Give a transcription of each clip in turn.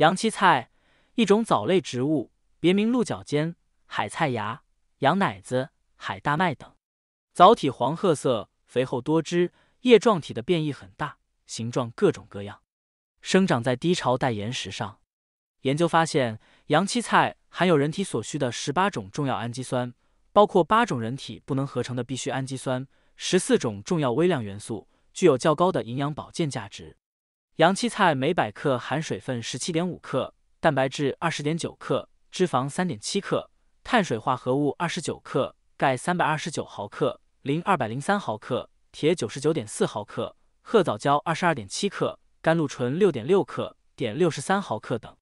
洋七菜，一种藻类植物，别名鹿角尖、海菜芽、羊奶子、海大麦等。藻体黄褐色，肥厚多汁，叶状体的变异很大，形状各种各样。生长在低潮带岩石上。研究发现，洋七菜含有人体所需的十八种重要氨基酸，包括八种人体不能合成的必需氨基酸，十四种重要微量元素，具有较高的营养保健价值。洋七菜每百克含水分十七点五克，蛋白质二十点九克，脂肪三点七克，碳水化合物二十九克，钙三百二十九毫克，磷二百零三毫克，铁九十九点四毫克，褐藻胶二十二点七克，甘露醇六点六克，碘六十三毫克等。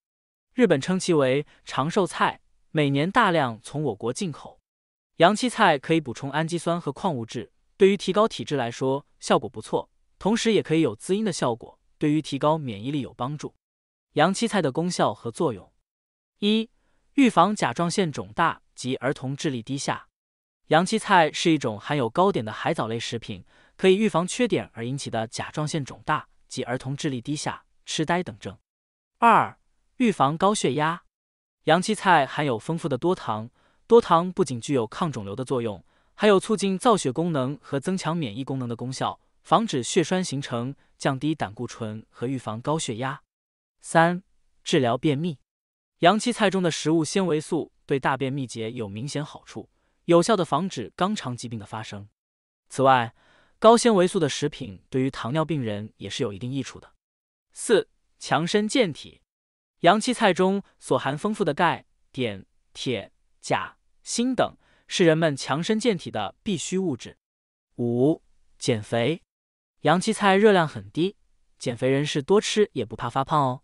日本称其为长寿菜，每年大量从我国进口。洋七菜可以补充氨基酸和矿物质，对于提高体质来说效果不错，同时也可以有滋阴的效果。对于提高免疫力有帮助。洋七菜的功效和作用：一、预防甲状腺肿大及儿童智力低下。洋七菜是一种含有高碘的海藻类食品，可以预防缺碘而引起的甲状腺肿大及儿童智力低下、痴呆等症。二、预防高血压。洋七菜含有丰富的多糖，多糖不仅具有抗肿瘤的作用，还有促进造血功能和增强免疫功能的功效。防止血栓形成，降低胆固醇和预防高血压；三、治疗便秘，洋七菜中的食物纤维素对大便秘结有明显好处，有效的防止肛肠疾病的发生。此外，高纤维素的食品对于糖尿病人也是有一定益处的。四、强身健体，洋七菜中所含丰富的钙、碘、铁、钾、锌等，是人们强身健体的必需物质。五、减肥。洋七菜热量很低，减肥人士多吃也不怕发胖哦。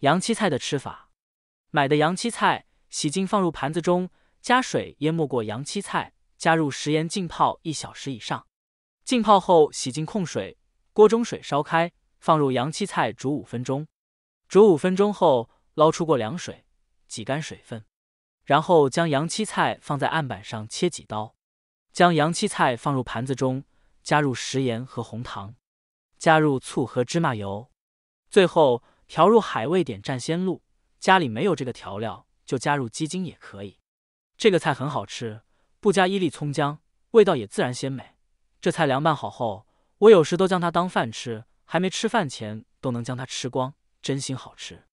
洋七菜的吃法：买的洋七菜洗净放入盘子中，加水淹没过洋七菜，加入食盐浸泡一小时以上。浸泡后洗净控水，锅中水烧开，放入洋七菜煮五分钟。煮五分钟后捞出过凉水，挤干水分，然后将洋七菜放在案板上切几刀，将洋七菜放入盘子中。加入食盐和红糖，加入醋和芝麻油，最后调入海味点蘸鲜露。家里没有这个调料，就加入鸡精也可以。这个菜很好吃，不加一粒葱姜，味道也自然鲜美。这菜凉拌好后，我有时都将它当饭吃，还没吃饭前都能将它吃光，真心好吃。